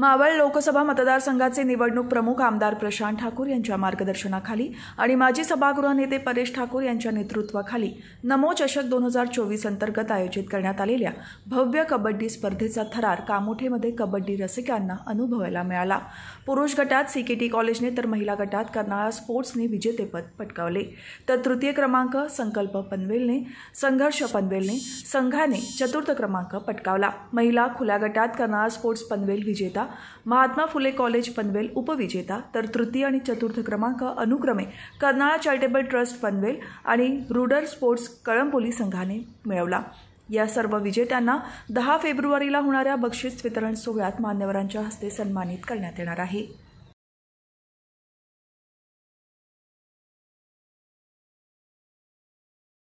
मावळ लोकसभा मतदारसंघाचे निवडणूक प्रमुख आमदार प्रशांत ठाकूर यांच्या मार्गदर्शनाखाली आणि माजी सभागृह नेते परेश ठाकूर यांच्या नेतृत्वाखाली नमो चषक दोन हजार चोवीस अंतर्गत आयोजित करण्यात आलेल्या भव्य कबड्डी स्पर्धेचा थरार कामोठेमध्ये कबड्डी रसिकांना अनुभवायला मिळाला पुरुष गटात सीकेटी कॉलेजने तर महिला गटात कर्नाळा स्पोर्ट्सने विजेतेपद पटकावले तर तृतीय क्रमांक संकल्प पनवेलने संघर्ष पनवेलने संघाने चतुर्थ क्रमांक पटकावला महिला खुल्या गटात कर्नाळा स्पोर्ट्स पनवेल विजेता महात्मा फुले कॉलेज पनवेल उपविजेता तर तृतीय आणि चतुर्थ क्रमांक अनुक्रमे कर्नाळा चॅरिटेबल ट्रस्ट पनवेल आणि रुडर स्पोर्ट्स कळंबोली संघाने मिळवला या सर्व विजेत्यांना दहा फेब्रुवारीला होणाऱ्या बक्षीस वितरण सोहळ्यात मान्यवरांच्या हस्ते सन्मानित करण्यात येणार आहे